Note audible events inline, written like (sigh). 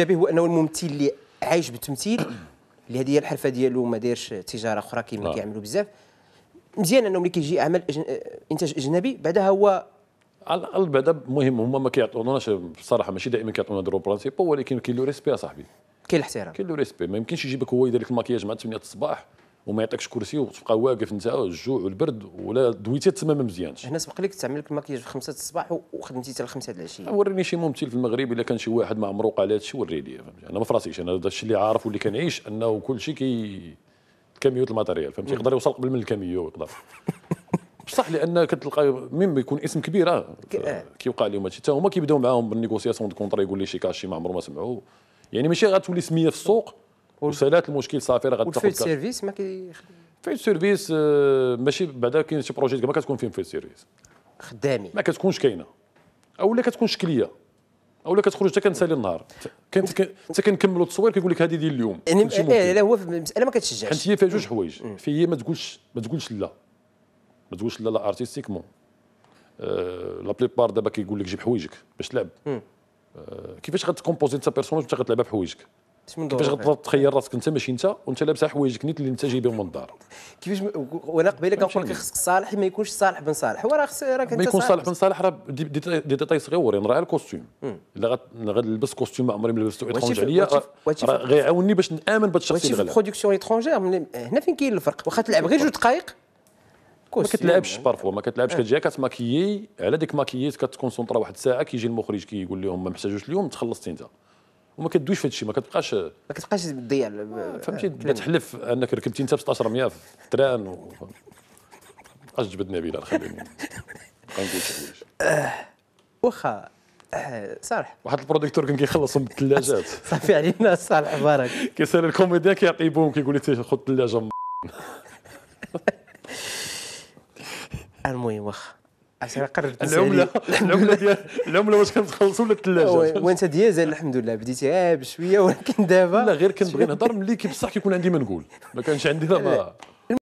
الايجابي هو انه الممثل اللي عايش بالتمثيل اللي هذه هي الحرفه ديالو ما دايرش تجاره اخرى كيما نعم. كيعملوا بزاف مزيان انه ملي كيجي عمل انتاج اجنبي بعدها هو على الاقل بعدا مهم هما ما كيعطوناش بصراحه ماشي دائما كيعطونا درو برانسيبو ولكن كاين لو ريسبي صاحبي كاين الاحترام كاين لو ريسبي ما يمكنش يجيبك هو يدير لك الماكياج مع 8 الصباح وما يعطيكش كرسي وتبقى واقف انت الجوع والبرد ولا دويتي تما ما مزيانش هنا سبق لك تعمل لك المكياج في 5 الصباح وخدمتي حتى 5 العشيه وريني شي ممثل في المغرب الا كان شي واحد ما عمرو وقع هذا الشيء وري لي فهمتي انا ما فراسيش انا هذا الشيء اللي عارف واللي كنعيش انه كل شيء كي كميوت الماتيريال فهمتي يقدر يوصل قبل من الكاميو يقدر بصح لان كتلقى ميم يكون اسم كبير آه. آه. كيوقع لهم هادشي حتى هما كيبداو معاهم بالنيغوسياسيون دو كونترا يقول لي شي كاشي ما عمرو ما سمعوه يعني ماشي غتولي سميه في السوق وصلات المشكل صافي راه غتاخذ فيت سيرفيس ما كيخدم فيت سيرفيس آه، ماشي بعدا كاين شي بروجيكت ما كتكون فيهم فيت سيرفيس خدامي ما كتكونش كاينه اولا كتكون شكليه اولا كتخرج حتى كنسالي النهار حتى كنكملوا التصوير كيقول لك هذه ديال اليوم يعني إيه، لا هو المساله ما كتشجعش حيت هي فيها جوج حوايج في هي ما تقولش ما تقولش لا ما تقولش لا لا ارتستيكمون لا لا بليبار دابا كيقول لك جيب حوايجك باش تلعب آه، كيفاش غتكومبوزي انت بيرسوناج وانت غتلعبها بحوايجك كيفاش غتقدر تخير راسك انت ماشي انت وانت لابسه حوايجك نيت اللي انت جايبهم من الدار كيفاش م... وانا قبيله كنقول لك خصك صالح ما يكونش صالح بن صالح هو راه خصك راك انت ما يكون صالح بن صالح راه دي ديتاي صغيورين راه الكوستيم الا غنلبس كوستيم ما عمري ما لبستو ايترونجي عليا راه غيعاوني باش نامن بهذا الشخص اللي غلا برودكسيون ايترونجير هنا فين كاين الفرق واخا تلعب غير جوج دقائق ما كتلعبش بارفو آه. ما كتلعبش كتجي كتماكيي على ديك ماكيي كتكونسونطرا واحد الساعه كيجي المخرج كيقول لهم ما محتاجوش اليوم تخلصتي انت وما كدويش في هذا الشيء ما كتبقاش ما كتبقاش تضيع فهمتي آه. كتحلف انك ركبتي انت ب 1600 في التران و... بقاش تجبد نبيله خليني (laughs) ما نقولش آه، واخا آه، صالح واحد البروديكتور كان كيخلصهم بالثلاجات (laughs) صافي علينا صالح بارك كيسال الكوميديا كيعطي بوم كيقول لي خذ الثلاجه (laughs) المهم واخا عشان قررت العمله العمله ديال العمله واش كنتخلصوا ولا الثلاجه وانت ديازل الحمد لله بديتيها بشويه ولكن دابا لا غير كنبغي نهضر ملي كي بصح كيكون عندي ما نقول ما كانش عندي لا ما